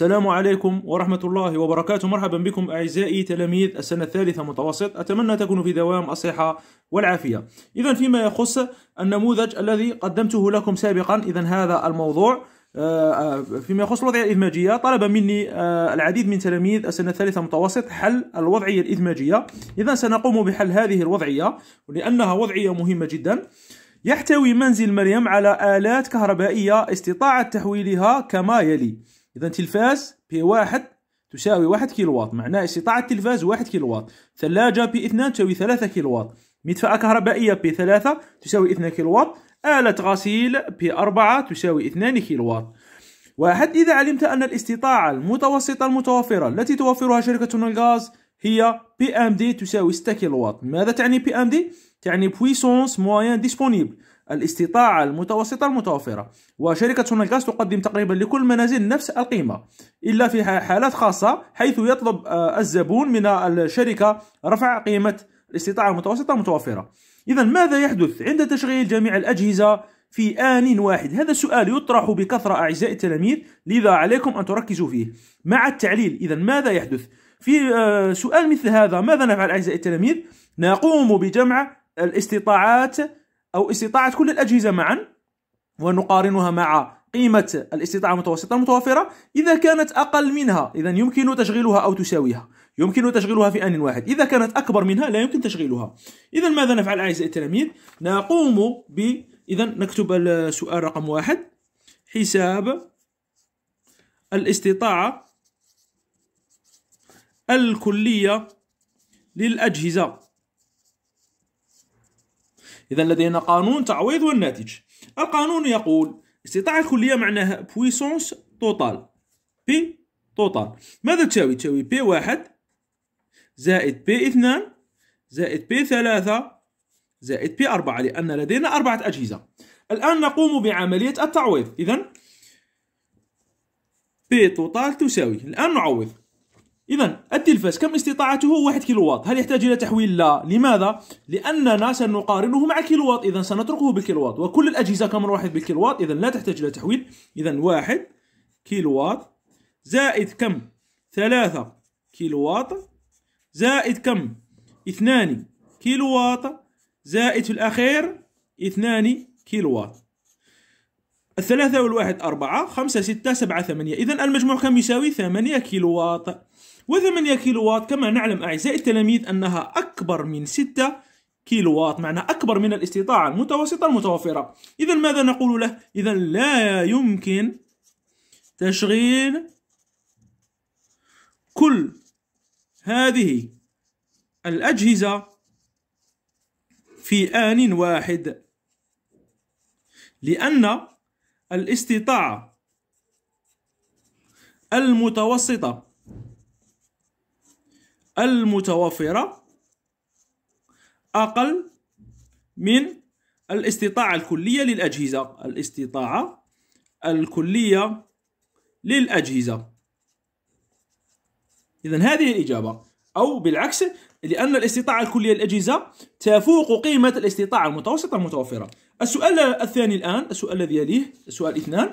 السلام عليكم ورحمة الله وبركاته مرحبا بكم أعزائي تلاميذ السنة الثالثة متوسط أتمنى تكونوا في دوام الصحة والعافية إذا فيما يخص النموذج الذي قدمته لكم سابقا إذا هذا الموضوع آه، آه، فيما يخص الوضعية الإدماجية طلب مني آه، العديد من تلاميذ السنة الثالثة متوسط حل الوضعية الإدماجية إذا سنقوم بحل هذه الوضعية لأنها وضعية مهمة جدا يحتوي منزل مريم على آلات كهربائية استطاعت تحويلها كما يلي اذا تلفاز بي واحد تساوي 1 كيلووات معناه استطاعة التلفاز 1 كيلووات ثلاجة بي 2 تساوي 3 كيلووات مدفأة كهربائية بي 3 تساوي 2 كيلووات آلة غسيل بي 4 تساوي 2 كيلووات واحد إذا علمت أن الاستطاعة المتوسطة المتوفرة التي توفرها شركة الغاز هي بي ام دي تساوي 6 كيلووات ماذا تعني بي ام دي؟ تعني بويسونس موين ديسبونيبل الاستطاعة المتوسطة المتوفرة وشركة سونالغاز تقدم تقريبا لكل منازل نفس القيمة إلا في حالات خاصة حيث يطلب آه، الزبون من الشركة رفع قيمة الاستطاعة المتوسطة المتوفرة إذا ماذا يحدث عند تشغيل جميع الأجهزة في آن واحد هذا السؤال يطرح بكثرة أعزائي التلاميذ لذا عليكم أن تركزوا فيه مع التعليل إذا ماذا يحدث في آه، سؤال مثل هذا ماذا نفعل أعزائي التلاميذ نقوم بجمع الاستطاعات أو استطاعة كل الأجهزة معا ونقارنها مع قيمة الاستطاعة المتوسطة المتوفرة إذا كانت أقل منها إذا يمكن تشغيلها أو تساويها يمكن تشغيلها في آن واحد إذا كانت أكبر منها لا يمكن تشغيلها إذا ماذا نفعل أعزائي التلاميذ نقوم ب إذا نكتب السؤال رقم واحد حساب الاستطاعة الكلية للأجهزة إذا لدينا قانون تعويض والناتج القانون يقول استطاعة كلية معناها بويسونس توتال بي توتال ماذا تساوي؟ تساوي بي واحد زائد بي اثنان زائد بي ثلاثة زائد بي أربعة لأن لدينا أربعة أجهزة الآن نقوم بعملية التعويض إذا بي توتال تساوي الآن نعوض اذا التلفاز كم استطاعته 1 كيلووات هل يحتاج الى تحويل لا لماذا لاننا سنقارنه مع كيلووات اذا سنتركه بالكيلووات وكل الاجهزه كم واحد بالكيلووات اذا لا تحتاج الى تحويل اذا 1 كيلووات زائد كم 3 كيلووات زائد كم 2 كيلووات زائد في الاخير 2 كيلووات الثلاثة والواحد أربعة خمسة ستة سبعة ثمانية إذا المجموع كم يساوي ثمانية كيلو واط وثمانية كيلو واط كما نعلم أعزائي التلاميذ أنها أكبر من ستة كيلو واط معناها أكبر من الاستطاعة المتوسطة المتوفرة إذا ماذا نقول له؟ إذا لا يمكن تشغيل كل هذه الأجهزة في آن واحد لأن الاستطاعة المتوسطة المتوفرة أقل من الاستطاعة الكلية للأجهزة الاستطاعة الكلية للأجهزة إذا هذه الإجابة أو بالعكس لأن الاستطاعة الكلية للأجهزة تفوق قيمة الاستطاعة المتوسطة المتوفرة السؤال الثاني الآن السؤال الذي يليه سؤال اثنان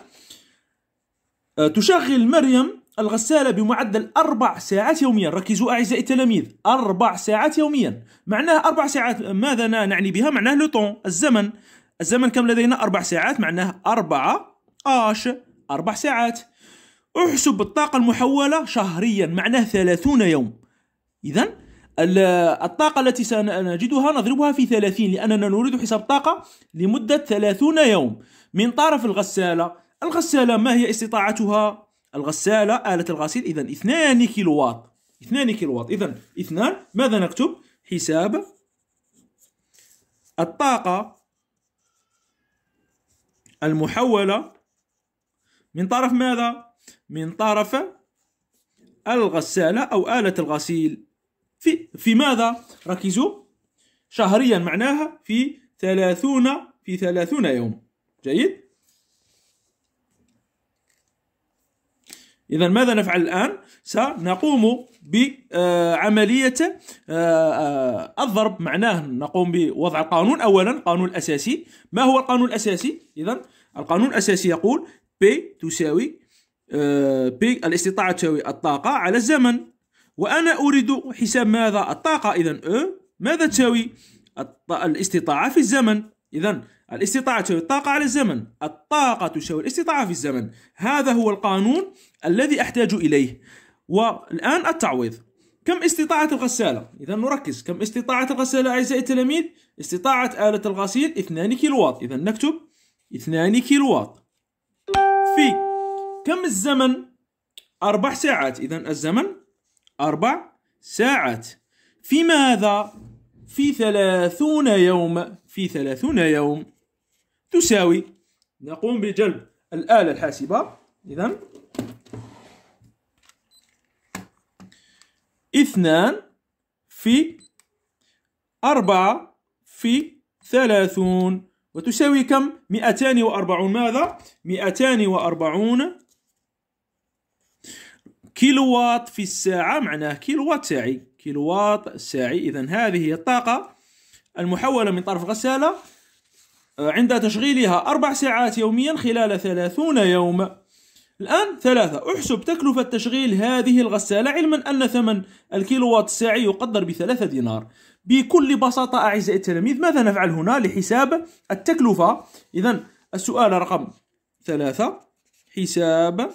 أه، تشغل مريم الغسالة بمعدل أربع ساعات يوميا ركزوا أعزائي التلاميذ أربع ساعات يوميا معناه أربع ساعات ماذا نعني بها معناه لوطون الزمن الزمن كم لدينا أربع ساعات معناه أربعة آش أربع ساعات احسب الطاقة المحولة شهريا معناه ثلاثون يوم إذا الطاقة التي سنجدها نضربها في 30 لأننا نريد حساب طاقة لمدة 30 يوم من طرف الغسالة الغسالة ما هي استطاعتها؟ الغسالة آلة الغسيل إذا 2 كيلووات 2 كيلووات إذا 2 ماذا نكتب؟ حساب الطاقة المحولة من طرف ماذا؟ من طرف الغسالة أو آلة الغسيل في, في ماذا ركزوا شهريا معناها في ثلاثون في ثلاثون يوم جيد إذا ماذا نفعل الآن؟ سنقوم بعملية آه، الضرب معناه نقوم بوضع القانون أولا القانون الأساسي ما هو القانون الأساسي؟ إذا القانون الأساسي يقول بي تساوي بي آه، الاستطاعة تساوي الطاقة على الزمن وأنا أريد حساب ماذا الطاقة إذا أو ماذا تساوي الاستطاعة في الزمن إذا الاستطاعة تساوي الطاقة على الزمن الطاقة تساوي الاستطاعة في الزمن هذا هو القانون الذي أحتاج إليه والآن التعويض كم استطاعة الغسالة؟ إذا نركز كم استطاعة الغسالة أعزائي التلاميذ؟ استطاعة آلة الغسيل 2 واط إذا نكتب 2 واط في كم الزمن؟ أربع ساعات إذا الزمن أربع ساعات في ماذا؟ في ثلاثون يوم في ثلاثون يوم تساوي نقوم بجلب الآلة الحاسبة إذا اثنان في أربعة في ثلاثون وتساوي كم؟ 240 ماذا؟ 240 كيلووات في الساعة معناه كيلووات ساعي كيلووات ساعي إذا هذه هي الطاقة المحولة من طرف غسالة آه، عند تشغيلها أربع ساعات يوميا خلال ثلاثون يوم الآن ثلاثة احسب تكلفة تشغيل هذه الغسالة علما أن ثمن الكيلووات الساعي يقدر بثلاثة دينار بكل بساطة أعزائي التلاميذ ماذا نفعل هنا لحساب التكلفة إذا السؤال رقم ثلاثة حساب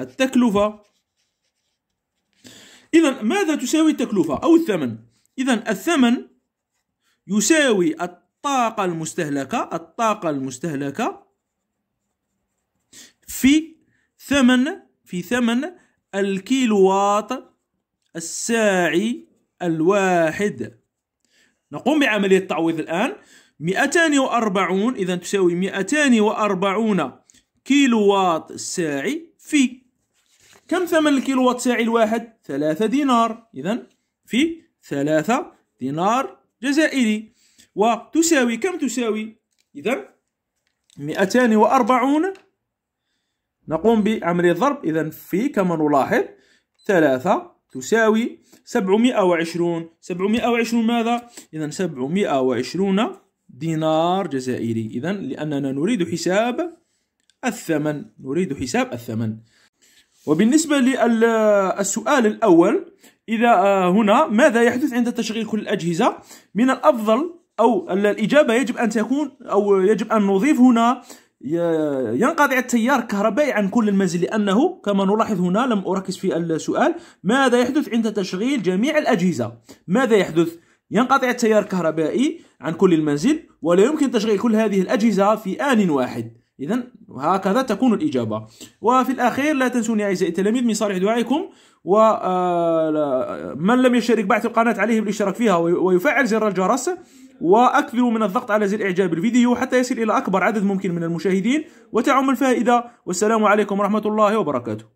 التكلفة إذا ماذا تساوي التكلفة أو الثمن إذا الثمن يساوي الطاقة المستهلكة الطاقة المستهلكة في ثمن في ثمن الكيلووات الساعي الواحد نقوم بعملية التعويض الآن 240 إذا تساوي 240 كيلووات ساعي في كم ثمن الكيلو وات ساعي الواحد ثلاثة دينار إذا في ثلاثة دينار جزائري وتساوي كم تساوي إذا 240 نقوم بعملية الضرب إذا في كما نلاحظ ثلاثة تساوي 720 720 ماذا؟ إذا 720 دينار جزائري إذا لأننا نريد حساب الثمن نريد حساب الثمن وبالنسبة للسؤال الأول إذا آه، هنا ماذا يحدث عند تشغيل كل الأجهزة من الأفضل أو الإجابة يجب أن تكون أو يجب أن نضيف هنا ينقطع التيار الكهربائي عن كل المنزل لأنه كما نلاحظ هنا لم أركز في السؤال ماذا يحدث عند تشغيل جميع الأجهزة ماذا يحدث ينقطع التيار الكهربائي عن كل المنزل ولا يمكن تشغيل كل هذه الأجهزة في آن واحد إذا هكذا تكون الإجابة وفي الأخير لا تنسوني أعزائي التلاميذ من صالح دعائكم ومن آه، لم يشترك بعد القناة عليه بالاشتراك فيها ويفعل زر الجرس وأكثر من الضغط على زر إعجاب الفيديو حتى يصل إلى أكبر عدد ممكن من المشاهدين وتعم الفائدة والسلام عليكم ورحمة الله وبركاته